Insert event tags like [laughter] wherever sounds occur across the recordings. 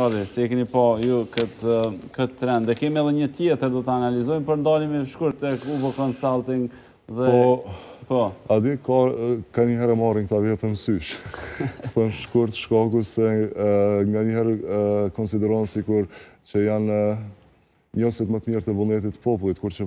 Ale, si e po ju këtë trend, dhe kemi edhe një tjetër do të analizojmë, për ndalimi shkurë të Uvo Consulting dhe... Po, po. adi ka një herë marrin këta vjetën syqë, [laughs] thëmë shkurë të shkaku se nga një herë konsideronë si kur që janë njësit më të mirë të vullnetit popullit, kur që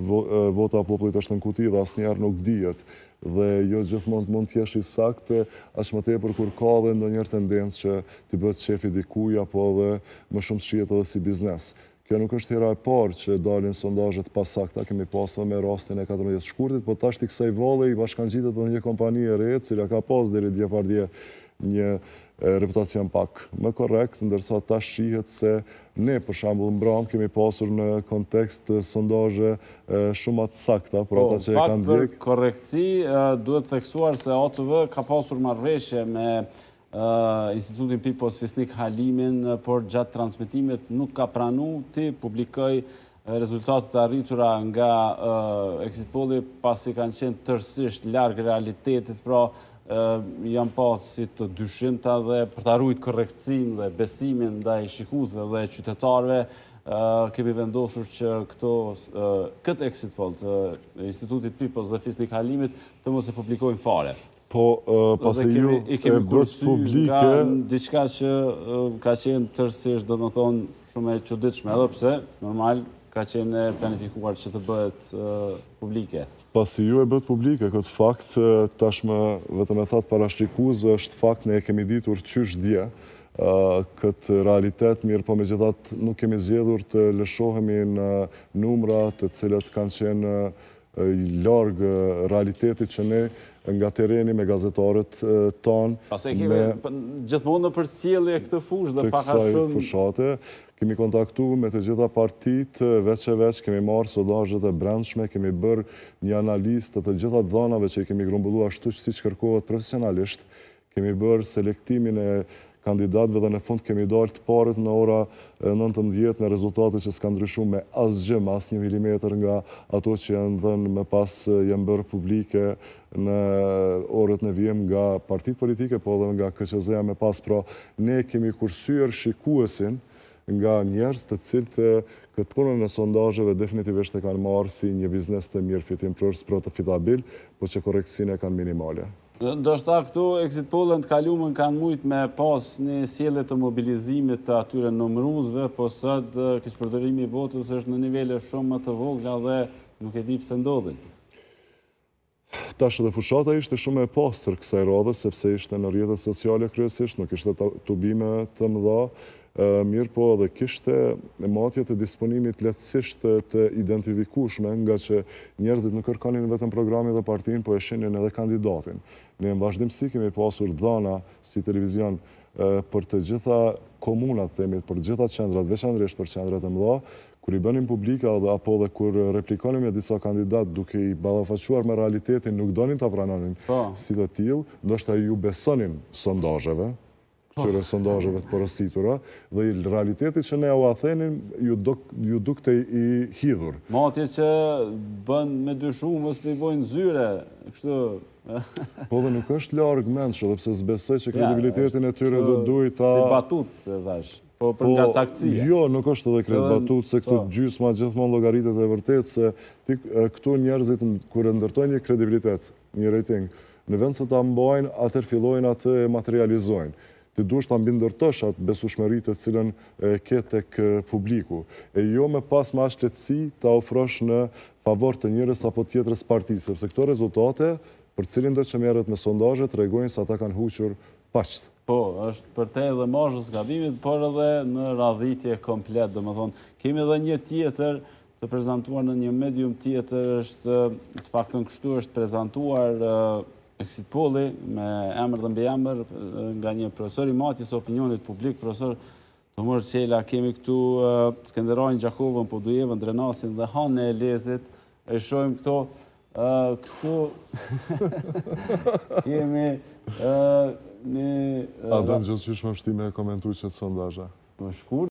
vota popullit është në kuti dhe asë njerë nuk dijet, dhe jo gjithmonë të mund t'jesh i sakte, ashtë më tepër kur ka dhe në njerë tendencë që t'i bëtë qefi dikuja, po dhe më shumë shqiet edhe si biznes. Kjo nuk është hira e parë që dalin sondajet pasakta, kemi pasë dhe me rastin e 14 shkurtit, po tashti kësaj vole i bashkan gjithet dhe një kompanije rejtë, cila ka pasë dhe një reputacion pak më korekt, ndërsa ta shihet se ne për shambullë në bramë kemi pasur në kontekst të shumë atë sakta, për ata po, që e kanë dhikë. Po, fakt për korekci, duhet të se OTV ka pasur marveshje me Institutin Pipo Svesnik Halimin, por gjatë transmitimet nuk ka pranu ti publikoj rezultatet arritura nga exit poli pasi kanë qenë tërsisht largë realitetit, pra jam pasë si të dyshimta dhe për të arrujt korekcin dhe besimin dhe i shikuzve dhe qytetarve, kemi vendosur që këto, këtë exit poll të institutit PIPOS dhe FISNIK Halimit të mos e publikojnë fare. Po, pasë ju e kemi kërës publike... Nga në diçka që ka qenë tërsisht dhe në thonë shumë e qëditshme, edhe pëse, normal, ka qenë e planifikuar që të bëhet publike pasi ju e bëtë publike, këtë fakt tashme, vetëm e thatë parashrikuzve, është fakt ne e kemi ditur qysh dje këtë realitet, mirë po me gjithat nuk kemi zjedhur të lëshohemi në numra të cilët kanë qenë largë realitetit që ne nga tereni me gazetarët tonë. Pas e kime gjithmonë në për cilë e këtë fush dhe paka shumë? Të kësaj fushate, kemi kontaktu me të gjitha partit, veç e veç kemi marë sodajët e brendshme, kemi bërë një analist të të gjitha të dhanave që i kemi grumbullu ashtu që si që kërkohet profesionalisht, kemi bërë selektimin e kandidatëve dhe në fund kemi dalë të parët në ora 19 me rezultate që s'ka ndryshu me asgjë, me asë një milimetr nga ato që janë dhenë me pas jenë bërë publike në orët në vijem nga partit politike, po dhe nga KCZ-a me pas, pra ne kemi kursyër shikuesin nga njerës të cilët këtë punën në sondajëve definitivisht e kanë marë si një biznes të mirë fitim është për të fitabil, po që koreksin e kanë minimale shta këto exit pollën të kalumën kanë mujtë me pas një sjelet të mobilizimit të atyre nëmruzve, po sëtë kështë përdërimi votës është në nivele shumë më të vogla dhe nuk e di pëse ndodhin. Tashë dhe fushata ishte shumë e pasër kësaj radhe, sepse ishte në rjetët sociale kryesisht, nuk ishte të bime të mëdha, mirë po edhe kishte e matje të disponimit letësisht të identifikushme nga që njerëzit në kërkanin vetën programit dhe partin, po eshinin edhe kandidatin. Në në vazhdimësi kemi pasur dhana si televizion për të gjitha komunat, themit, për gjitha qendrat, veçandrisht për qendrat e mdo, kër i bënim publika dhe apo dhe kër replikonim e disa kandidat duke i balafaquar me realitetin, nuk donin të apranonin po. si të tilë, nështë a ju besonin sondajeve, Po. këtyre sondajëve të porositura, dhe i realitetit që ne u athenim, ju dukte i hidhur. Matje që bën me dyshu, mës për i bojnë zyre, kështu... [laughs] Po dhe nuk është largë menshë, dhe pëse zbesoj që kredibilitetin e tyre do duj ta... Si batut, dhe dhash, po për po, nga sakcija. Jo, nuk është edhe kredë batut, se këtu po. gjysë ma gjithmon logaritet e vërtet, se këtu njerëzit, kërë ndërtojnë një kredibilitet, një rejting, në vend se ta mbojnë, atër fillojnë atë materializojnë të duesh të mbindërtësh atë besushmeritë të cilën kete kë publiku. E jo me pas ma letësi të ofrosh në pavor të njërës apo tjetërës parti, sepse këto rezultate, për cilin dhe që mjerët me sondajët, regojnë sa ta kanë huqër paqtë. Po, është për te dhe moshës gabimit, por edhe në radhitje komplet, dhe më thonë, kemi edhe një tjetër të prezentuar në një medium tjetër, është të pak të në kështu është prezentuar Eksit Poli, me emër dhe mbë emër, nga një profesor i matjes opinionit publik, profesor të mërë qela, kemi këtu Skenderojnë Gjakovën, Podujevën, Drenasin dhe Hanë e Lezit, e shojmë këto, këtu kemi [laughs] një... A dhe në gjithë që shmë shtime e komentu që të sondajë?